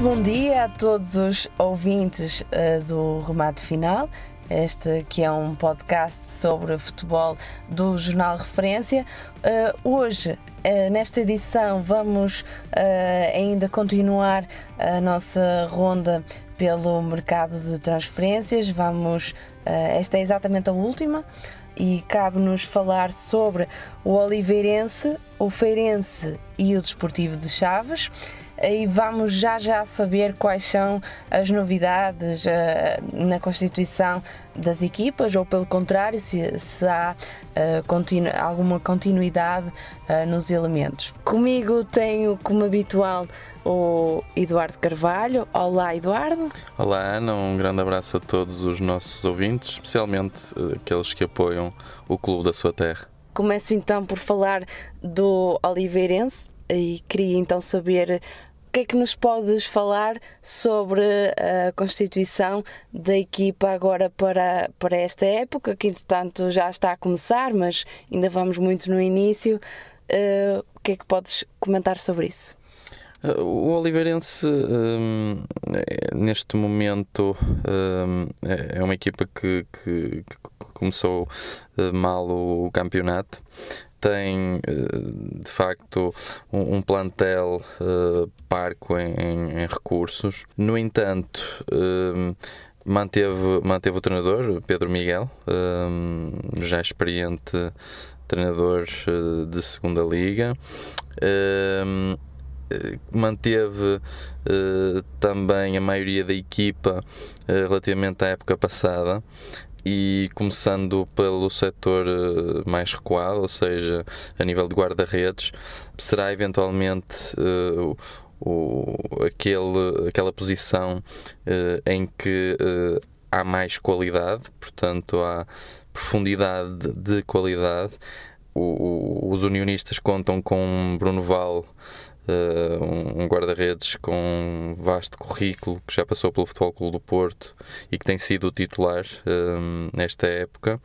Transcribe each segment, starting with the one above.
Muito bom dia a todos os ouvintes uh, do Remate Final. Este que é um podcast sobre futebol do Jornal Referência. Uh, hoje, uh, nesta edição, vamos ainda continuar a nossa ronda pelo mercado de transferências. Vamos, esta é exatamente a última e cabe-nos falar sobre o Oliveirense, o Feirense e o Desportivo de Chaves e vamos já já saber quais são as novidades uh, na constituição das equipas ou pelo contrário se, se há uh, continu alguma continuidade uh, nos elementos. Comigo tenho como habitual o Eduardo Carvalho. Olá Eduardo. Olá Ana, um grande abraço a todos os nossos ouvintes, especialmente aqueles que apoiam o Clube da Sua Terra. Começo então por falar do Oliveirense e queria então saber o que é que nos podes falar sobre a constituição da equipa agora para, para esta época, que entretanto já está a começar, mas ainda vamos muito no início. Uh, o que é que podes comentar sobre isso? Eh, o Oliveirense, um, eh, é, neste momento, um, é, é uma equipa que, que, que começou mal o campeonato tem eh, de facto um, plantel eh, parco em, recursos. No entanto, eh, manteve, manteve o treinador Pedro Miguel, já experiente treinador de segunda liga. Manteve também a maioria da equipa relativamente à época passada e começando pelo setor eh, mais recuado, ou seja, a nível de guarda-redes, será eventualmente uh, o, aquele, aquela posição uh, em que uh, há mais qualidade, portanto, há profundidade de qualidade. O, o, os unionistas contam com Bruno Val eh, um guarda-redes com um vasto currículo que já passou pelo Futebol Clube do Porto e que tem sido o titular eh, nesta época.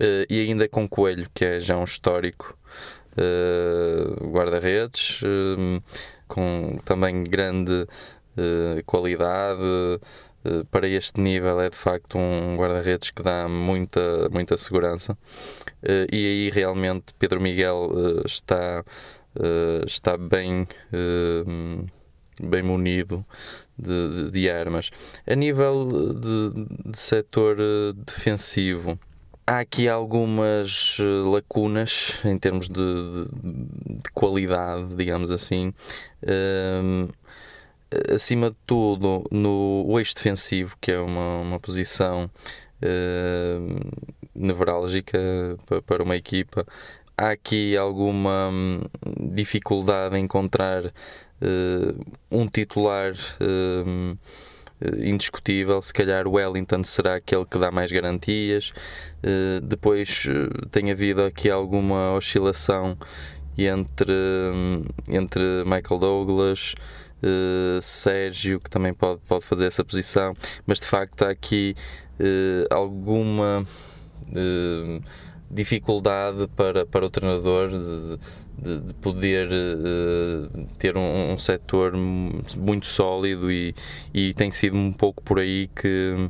Eh, e ainda com Coelho, que é já um histórico guarda-redes, com também grande qualidade para este nível é de facto um guarda-redes que dá muita, muita segurança. E aí realmente Pedro Miguel está uh, está bem, eh, bem munido de, de, de, armas. A nível de, de setor eh, defensivo, há aqui algumas lacunas em termos de, qualidade, digamos assim. Ehm, acima de tudo, no eixo defensivo, que é uma, uma posição uh, nevrálgica para, para uma equipa, há aqui alguma hum, dificuldade em encontrar uh, um titular uh, indiscutível. Se calhar o Wellington será aquele que dá mais garantias. Uh, depois tem havido aqui alguma oscilação entre, hum, entre Michael Douglas. Sérgio, que também pode, pode fazer essa posição, mas de facto há aqui alguma dificuldade para, para o treinador de, de, de poder uh, ter um, um, setor muito sólido e, e tem sido um pouco por aí que,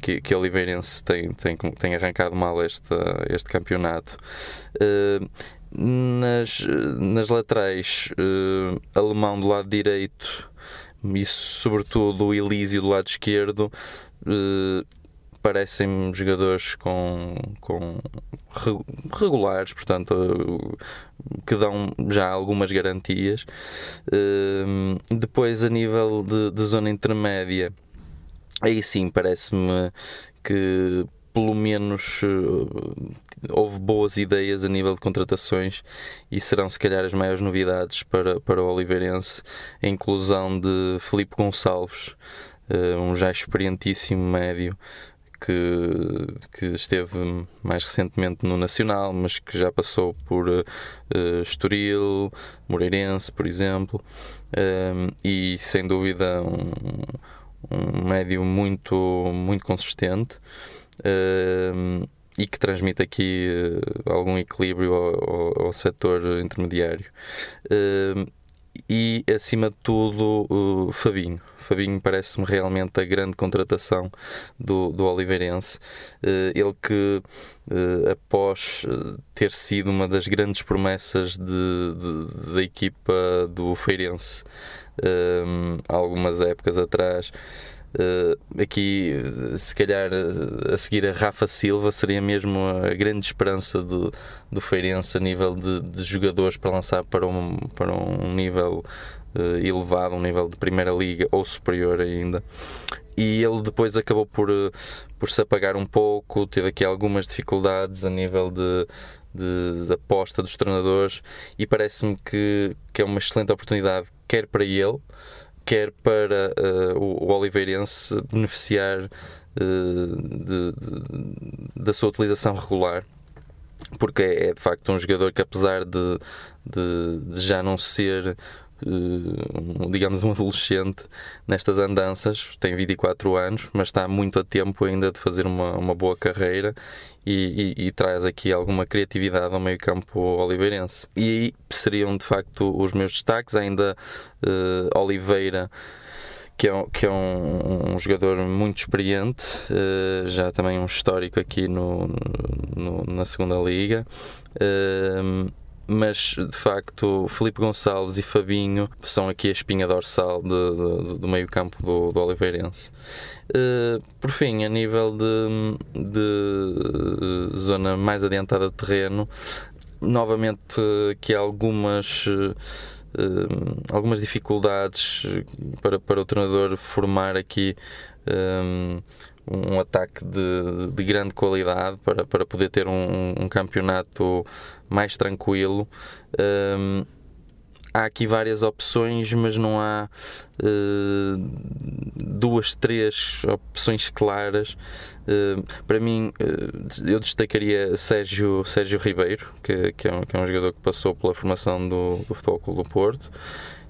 que, que Oliveirense tem, tem, tem arrancado mal este, este campeonato. Uh, nas, nas laterais, uh, alemão do lado direito e, sobretudo, o Elísio do lado esquerdo. Uh, parecem-me jogadores com, com regulares, portanto, que dão já algumas garantias. Hum, depois, a nível de, de zona intermédia, aí sim parece-me que pelo menos eh, houve boas ideias a nível de contratações e serão se calhar as maiores novidades para, para o Oliveirense a inclusão de Felipe Gonçalves eh, um já experientíssimo médio que, que esteve mais recentemente no Nacional, mas que já passou por uh, Estoril, Moreirense, por exemplo, uh, e sem dúvida um, um médio muito, muito consistente. Uh, e que transmite aqui uh, algum equilíbrio ao, ao, ao setor intermediário. Uh, e, acima de tudo, uh, Fabinho. Fabinho parece-me realmente a grande contratação do, do Oliveirense. Eh, ele que eh, após eh, ter sido uma das grandes promessas de, de, da equipa do Feirense há algumas épocas atrás. aqui, se calhar, a seguir a Rafa Silva seria mesmo a grande esperança do, do Feirense a nível de, de jogadores para lançar para um, para um nível eh, elevado, um nível de primeira liga ou superior ainda. E ele depois acabou por, eh, por se apagar um pouco, teve aqui algumas dificuldades a nível de, de, de aposta dos treinadores e parece-me que, que é uma excelente oportunidade, quer para ele, quer para uh, o, o Oliveirense beneficiar uh, de, de, da sua utilização regular porque é, é, de facto um jogador que apesar de, de, de já não ser eh, digamos, um adolescente nestas andanças, tem 24 anos, mas está muito a tempo ainda de fazer uma, uma boa carreira e, e, e, traz aqui alguma criatividade ao meio campo oliveirense. E aí seriam de facto os meus destaques, ainda uh, Oliveira que é, um, que é um, um jogador muito experiente, uh, já também um histórico aqui no, no na segunda liga. Uh, mas de facto Felipe Gonçalves e Fabinho são aqui a espinha dorsal de, de, do meio campo do, do Oliveirense. Uh, por fim, a nível de, de zona mais adiantada de terreno, novamente eh, que algumas eh, algumas dificuldades para, para o treinador formar aqui um ataque de, de grande qualidade para, para poder ter um, um campeonato mais tranquilo. Um, há aqui várias opções, mas não há uh, duas, três opções claras. Uh, para mim, uh, eu destacaria Sérgio, Sérgio Ribeiro, que, que, é um, que, é um, jogador que passou pela formação do, do Futebol Clube do Porto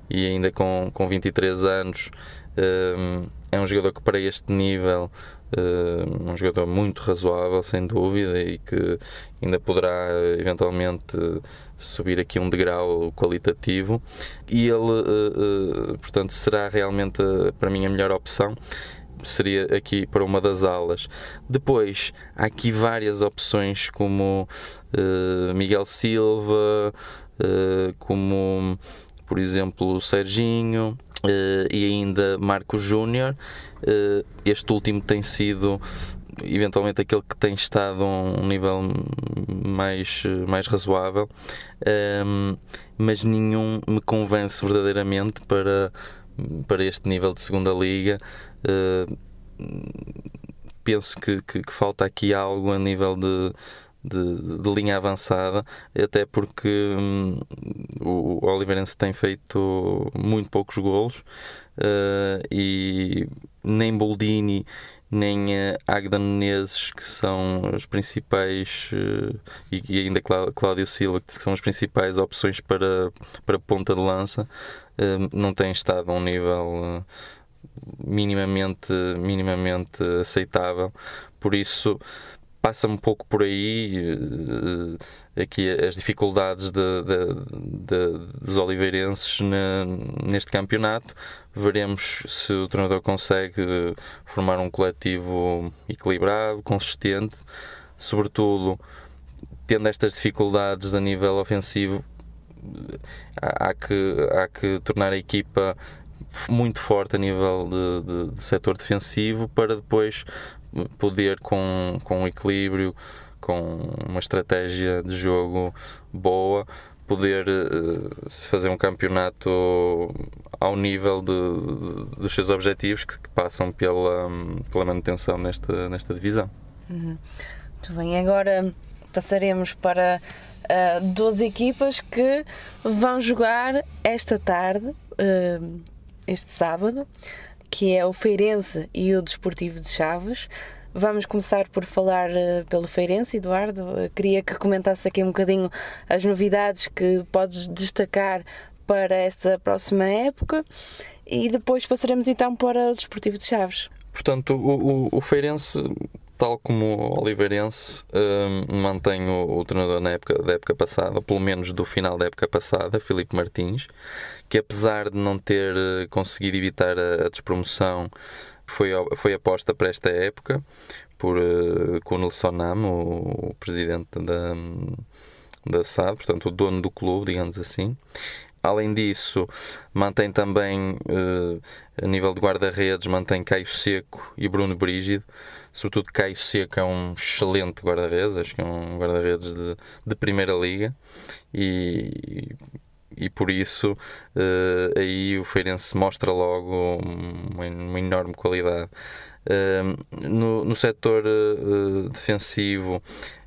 e ainda com, com 23 anos. Hum, é um jogador que para este nível eh, um jogador muito razoável, sem dúvida, e que ainda poderá eventualmente subir aqui um degrau qualitativo. E ele, eh, eh, portanto, será realmente para mim a melhor opção. Seria aqui para uma das alas. Depois, há aqui várias opções, como Miguel Silva, como por exemplo o Serginho, Uh, e ainda Marco Júnior. Uh, este último tem sido eventualmente aquele que tem estado a um nível mais, mais razoável, um, ehm, mas nenhum me convence verdadeiramente para, para este nível de segunda liga. Uh, penso que, que, que, falta aqui algo a nível de, de, de linha avançada, até porque hum, o, Oliveirense tem feito muito poucos golos uh, e nem Boldini nem uh, Agdan Menezes, que são os principais, uh, e, e, ainda Clá Cláudio Silva, que são as principais opções para, para ponta de lança, uh, não têm estado a um nível minimamente, minimamente aceitável. Por isso, passa um pouco por aí uh, aqui as dificuldades de, de, de, dos oliveirenses na, neste campeonato. Veremos se o treinador consegue formar um coletivo equilibrado, consistente, sobretudo tendo estas dificuldades a nível ofensivo. Há que, há que tornar a equipa muito forte a nível de, de, de setor defensivo para depois poder com, com um equilíbrio, com uma estratégia de jogo boa, poder uh, fazer um campeonato ao nível de, de, dos seus objetivos que, que passam pela, pela manutenção nesta, nesta divisão. Uhum. Muito bem, agora passaremos para uh, eh, 12 equipas que vão jogar esta tarde, uh, este sábado, que é o Feirense e o Desportivo de Chaves. Vamos começar por falar eh, pelo Feirense, Eduardo. Eu eh, queria que comentasse aqui um bocadinho as novidades que podes destacar para esta próxima época e depois passaremos então para o Desportivo de Chaves. Portanto, o, o, o Feirense tal como Oliveirense, um, mantém o, o treinador na época, da época passada, pelo menos do final da época passada, Filipe Martins, que apesar de não ter eh, conseguido evitar a, a despromoção, foi, foi aposta para esta época por uh, eh, Sonam, o, o presidente da, da SAD, portanto o dono do clube, digamos assim. Além disso, mantém também, uh, a nível de guarda-redes, mantém Caio Seco e Bruno Brígido Sobretudo Caio Seco é um excelente guarda-redes, acho que é um guarda-redes de, de primeira liga e, e por isso uh, aí o Feirense mostra logo uma, uma enorme qualidade. Uh, no, no setor uh, defensivo,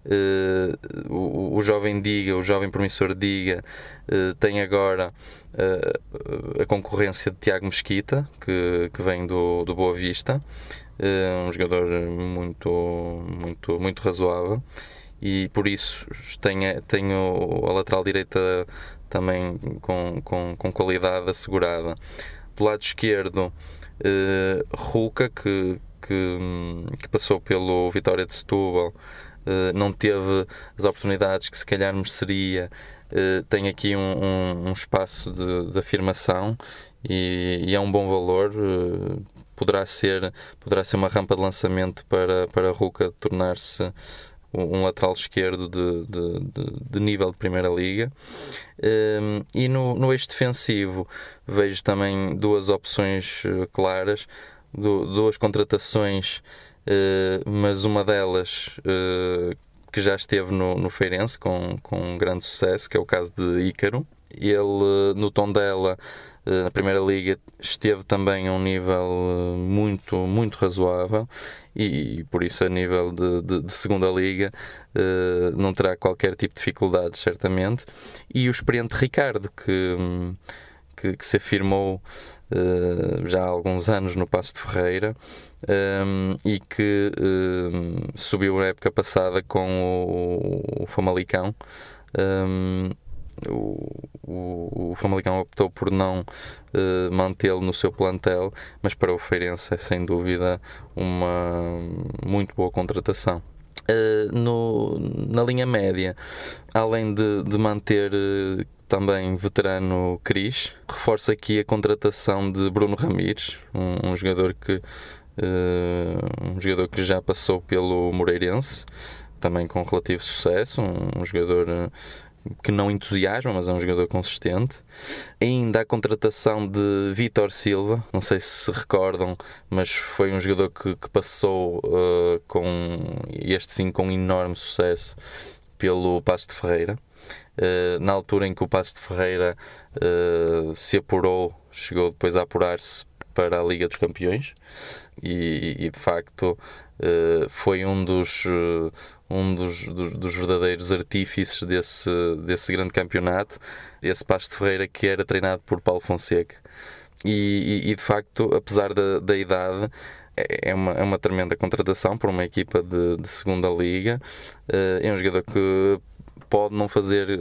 eh, o, o, jovem Diga, o jovem promissor Diga, tem agora a concorrência de Tiago Mesquita, que, que vem do, do Boa Vista. Eh, um jogador muito, muito, muito razoável e por isso tenho, tenho a lateral direita também com, com, com qualidade assegurada. Do lado esquerdo, uh, que, que, que, passou pelo Vitória de Setúbal, uh, não teve as oportunidades que se calhar mereceria, uh, tem aqui um, um, um espaço de, de afirmação e, e, é um bom valor. Uh, poderá ser, poderá ser uma rampa de lançamento para, para Ruca tornar-se um lateral esquerdo de, de, de, de, nível de Primeira Liga. Um, e no, no eixo defensivo vejo também duas opções eh, claras, duas contratações, uh, mas uma delas uh, que já esteve no, no Feirense com, com um grande sucesso, que é o caso de Ícaro. Ele, no tom dela, eh, na Primeira Liga esteve também a um nível eh, muito, muito razoável e, e por isso a nível de, de, de Segunda Liga eh, não terá qualquer tipo de dificuldade, certamente. E o experiente Ricardo, que, que, que se afirmou já há alguns anos no Passo de Ferreira um, e que subiu na época passada com o, o Famalicão um, o, o, o, Famalicão optou por não uh, mantê-lo no seu plantel, mas para o Feirense é sem dúvida uma muito boa contratação. Uh, no, na linha média, além de, de manter uh, também veterano Cris, reforça aqui a contratação de Bruno Ramires, um, um jogador que um jogador que já passou pelo Moreirense também com relativo sucesso, um, um jogador que não entusiasma, mas é um jogador consistente. Ainda a contratação de Vitor Silva, não sei se se recordam, mas foi um jogador que, que passou uh, com este sim com enorme sucesso pelo Passo de Ferreira. Uh, na altura em que o Passo de Ferreira uh, se apurou, chegou depois a apurar-se para a Liga dos Campeões e, e de facto eh, foi um dos, uh, um dos, dos, dos, verdadeiros artífices desse, desse grande campeonato, esse Pasto de Ferreira que era treinado por Paulo Fonseca. E, e, e de facto, apesar da, da idade, é, é uma, é uma tremenda contratação para uma equipa de, de segunda liga. Uh, é um jogador que pode não fazer, eh,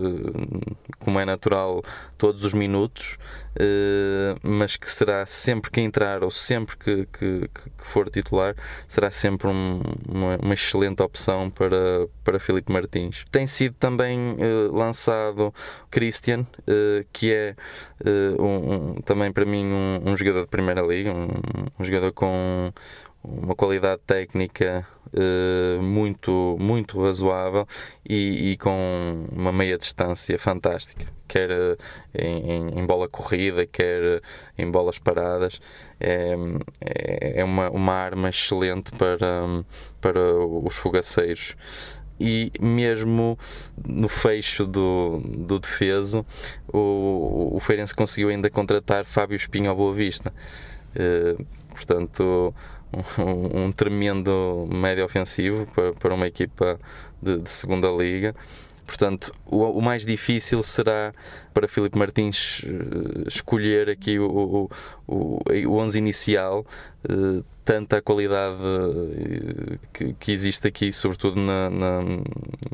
como é natural, todos os minutos, eh, mas que será sempre que entrar ou sempre que, que, que for titular, será sempre um, uma, uma, excelente opção para, para Filipe Martins. Tem sido também eh, lançado Christian, que é um, um, também para mim um, jogador de primeira liga, um jogador com uma qualidade técnica uh, muito, muito razoável e, e, com uma meia distância fantástica, quer eh, em, em, bola corrida, quer eh, em bolas paradas. É, é, é uma, uma arma excelente para, para os fogaceiros. E mesmo no fecho do, do defeso, o, o Feirense conseguiu ainda contratar Fábio Espinho ao Boa Vista. portanto, um, um tremendo médio ofensivo para, para uma equipa de, de segunda liga. Portanto, o, o, mais difícil será para Filipe Martins eh, escolher aqui o, o, o 11 inicial, tanto eh, tanta qualidade eh, que, que, existe aqui, sobretudo na, na,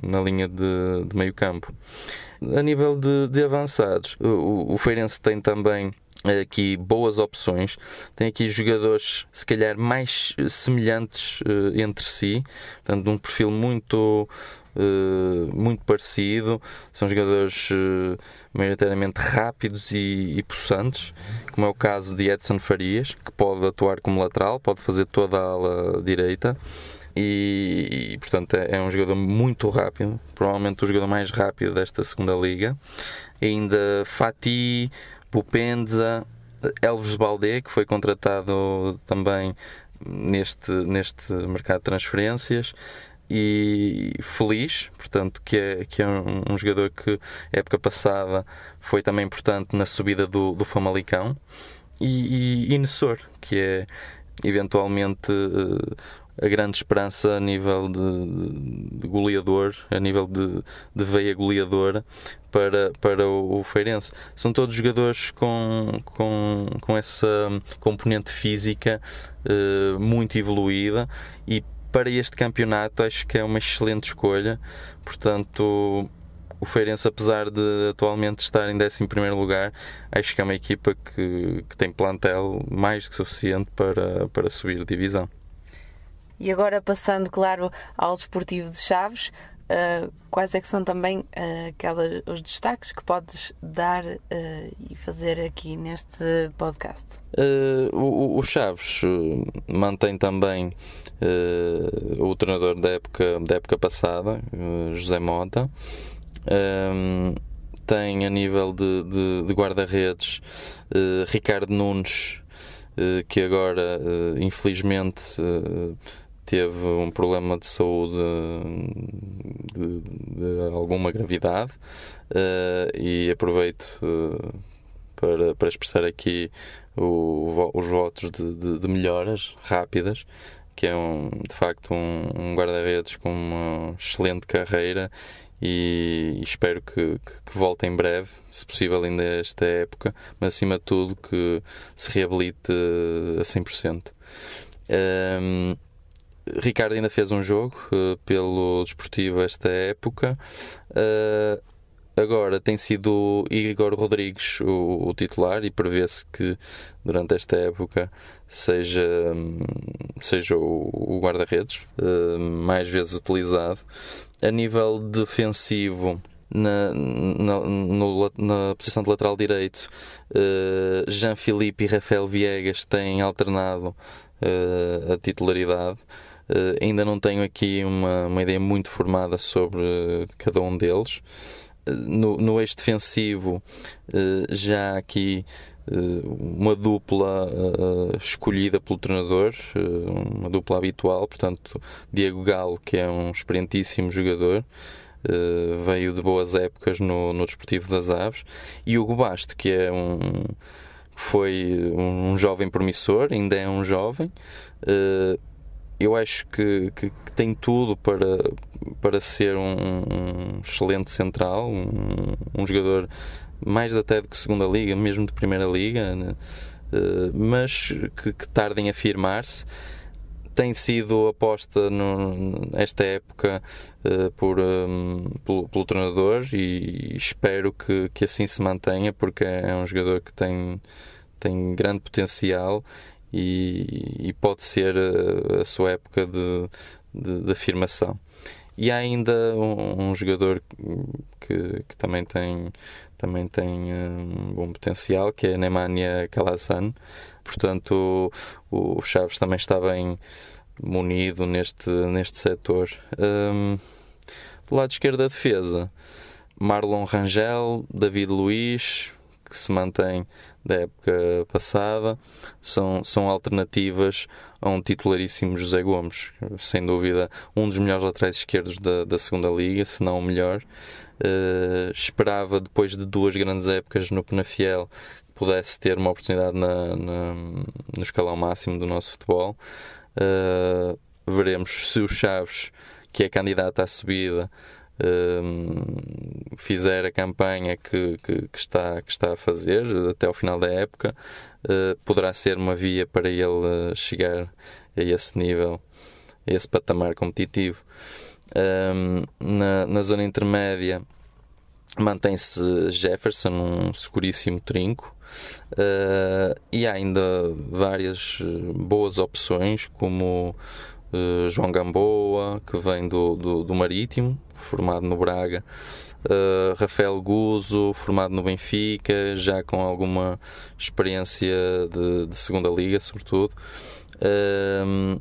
na linha de, de meio campo. A nível de, de avançados, o, o Feirense tem também eh, aqui boas opções. Tem aqui jogadores, se calhar, mais eh, semelhantes uh, entre si, portanto, um perfil muito. Uh, muito parecido, são jogadores uh, maioritariamente rápidos e, e possantes, como é o caso de Edson Farias, que pode atuar como lateral, pode fazer toda a ala direita. E, e, portanto é, é um jogador muito rápido, provavelmente o jogador mais rápido desta segunda liga. Ainda Fati, Pupenza, Elves Baldé, que foi contratado também neste, neste mercado de transferências e Feliz, portanto, que é, que é um, um, jogador que época passada foi também importante na subida do, do Famalicão, e, e que é eventualmente eh, a grande esperança a nível de, de goleador, a nível de, de veia goleadora para, para o, o Feirense. São todos jogadores com, com, com essa componente física eh, muito evoluída e para este campeonato acho que é uma excelente escolha. Portanto, o Feirense, apesar de atualmente estar em 11 lugar, acho que é uma equipa que, que tem plantel mais do que suficiente para, para subir divisão. E agora passando, claro, ao desportivo de Chaves, uh, quais é que são também uh, aquelas, os destaques que podes dar uh, e fazer aqui neste podcast? o, o Chaves mantém também o treinador da época, da época passada, José Mota. Um, ehm, tem a nível de, de, de guarda-redes Ricardo Nunes, que agora infelizmente teve um problema de saúde de, de alguma gravidade uh, e aproveito uh, para, para expressar aqui o, os votos de, de, de, melhoras rápidas que é um, de facto um, um guarda-redes com uma excelente carreira e, espero que, que, que, volte em breve, se possível ainda esta época, mas acima de tudo que se reabilite a 100%. Um, Ricardo ainda fez um jogo uh, pelo Desportivo esta época. Uh, agora tem sido Igor Rodrigues o, o titular e prevê-se que durante esta época seja, hum, seja o, o guarda-redes uh, mais vezes utilizado. A nível defensivo, na, na, no, na, posição de lateral direito, uh, Jean Filipe e Rafael Viegas têm alternado uh, a titularidade. Uh, ainda não tenho aqui uma, uma ideia muito formada sobre eh, cada um deles. Uh, no, no eixo defensivo, uh, já aqui uma dupla escolhida pelo treinador, uma dupla habitual, portanto, Diego Galo, que é um experientíssimo jogador, veio de boas épocas no, no Desportivo das Aves, e Hugo Basto, que é um foi um jovem promissor, ainda é um jovem, eu acho que, que, que, tem tudo para, para ser um, um excelente central, um, um, jogador mais até do que segunda liga, mesmo de primeira liga, né? uh, mas que, que tarde em afirmar-se. Tem sido aposta no, nesta época uh, por, um, ehm, pelo, pelo, treinador e espero que, que assim se mantenha, porque é um jogador que tem, tem grande potencial e, e pode ser eh, a, sua época de, de, de, afirmação. E há ainda um, um jogador que, que, também tem, também tem eh, um bom potencial, que é Nemanja Kalazan. Portanto, o, o Chaves também está bem munido neste, neste setor. Um, ehm, do lado esquerdo da defesa, Marlon Rangel, David Luiz, que se mantém da época passada, são, são alternativas a um titularíssimo José Gomes, sem dúvida um dos melhores laterais esquerdos da, da segunda liga, se não o melhor. Uh, esperava depois de duas grandes épocas no Penafiel pudesse ter uma oportunidade na, na, no escalão máximo do nosso futebol. Uh, veremos se o Chaves, que é candidato à subida, um, fizer a campanha que, que, que, está, que está a fazer até ao final da época, uh, poderá ser uma via para ele eh, chegar a esse nível, a esse patamar competitivo. Um, na, na zona intermédia mantém-se Jefferson, um seguríssimo trinco, uh, e há ainda várias boas opções, como uh, João Gamboa, que vem do, do, do Marítimo, formado no Braga, uh, Rafael Guzo, formado no Benfica, já com alguma experiência de, de segunda liga, sobretudo. Uh,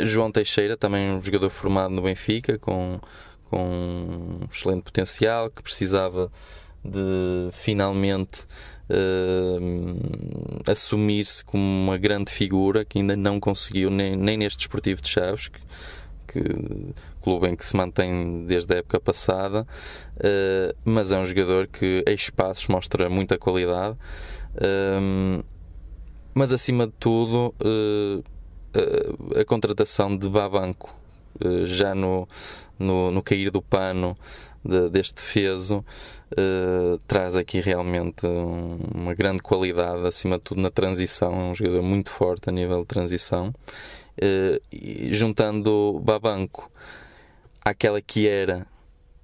João Teixeira, também um jogador formado no Benfica, com, com um excelente potencial, que precisava de finalmente uh, assumir-se como uma grande figura que ainda não conseguiu, nem, nem neste desportivo de Chaves, que, que, clube em que se mantém desde a época passada, uh, mas é um jogador que a espaços mostra muita qualidade. Um, eh, mas acima de tudo, uh, eh, a, a contratação de Babanco já no, no, no cair do pano de, deste Feso uh, eh, traz aqui realmente um, uma grande qualidade, acima de tudo na transição. É um jogador muito forte a nível de transição. Uh, juntando Babanco àquela que era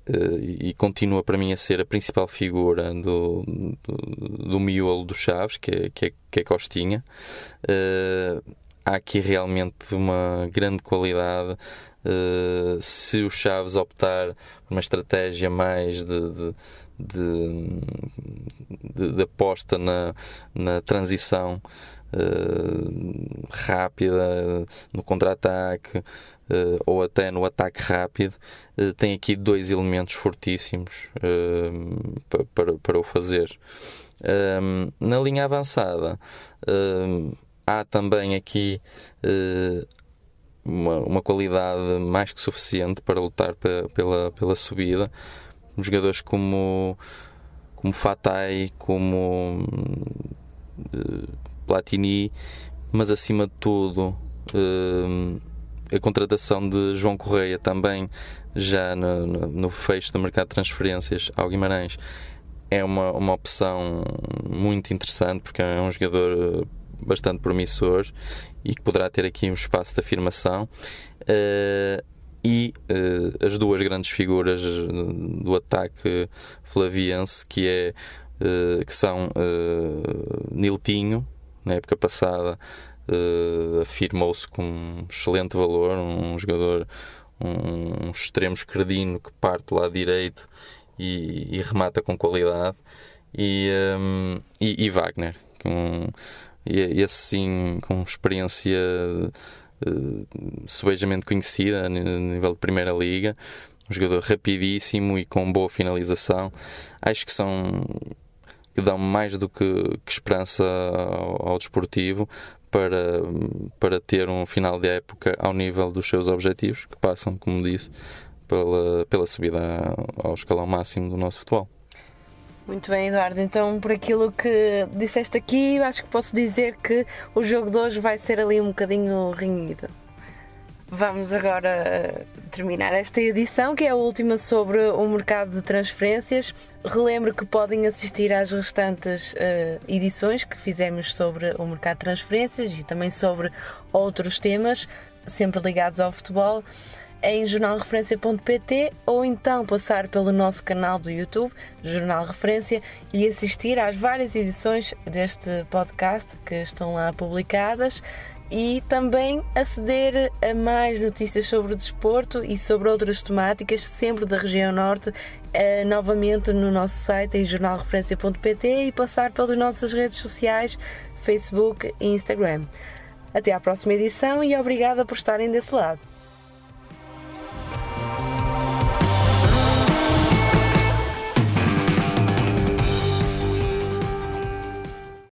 eh, e continua para mim a ser a principal figura do, do, do miolo dos Chaves, que é, que é, que é Costinha. Uh, há aqui realmente uma grande qualidade, eh, se o Chaves optar por uma estratégia mais de, de, de, de aposta na, na transição uh, rápida, no contra-ataque uh, ou até no ataque rápido, tem aqui dois elementos fortíssimos para, para, para, o fazer. Ehm, na linha avançada, ehm, há também aqui uma, uma qualidade mais que suficiente para lutar pela, pela subida. Jogadores como, como Fatay como eh, Platini, mas acima de tudo eh, a contratação de João Correia também já no, no, no, fecho do mercado de transferências ao Guimarães é uma, uma opção muito interessante porque é um jogador eh, bastante promissor e que poderá ter aqui um espaço de afirmação. Uh, e uh, as duas grandes figuras eh, do ataque flaviense, que, é, uh, que são uh, Niltinho, na época passada, afirmou-se com um excelente valor, um jogador, um, um extremo esquerdino que parte do lado direito e, e remata com qualidade, e, um, e, e Wagner. É um, e, é, é assim com experiência uh, conhecida a nível de Primeira Liga, um jogador rapidíssimo e com boa finalização. Acho que são que dão mais do que, que esperança ao, ao, desportivo para, para ter um final de época ao nível dos seus objetivos, que passam, como disse, pela, pela subida ao escalão máximo do nosso futebol. Muito bem, Eduardo. Então, por aquilo que disseste aqui, acho que posso dizer que o jogo de hoje vai ser ali um bocadinho renhido. Vamos agora eh, terminar esta edição, que é a última sobre o mercado de transferências. Relembro que podem assistir às restantes uh, edições que fizemos sobre o mercado de transferências e também sobre outros temas, sempre ligados ao futebol é em jornalreferência.pt ou então passar pelo nosso canal do YouTube, Jornal Referência, e assistir às várias edições deste podcast que estão lá publicadas e também aceder a mais notícias sobre o desporto e sobre outras temáticas, sempre da região norte, eh, novamente no nosso site em jornalreferência.pt e passar pelas nossas redes sociais, Facebook e Instagram. Até à próxima edição e obrigada por estarem desse lado.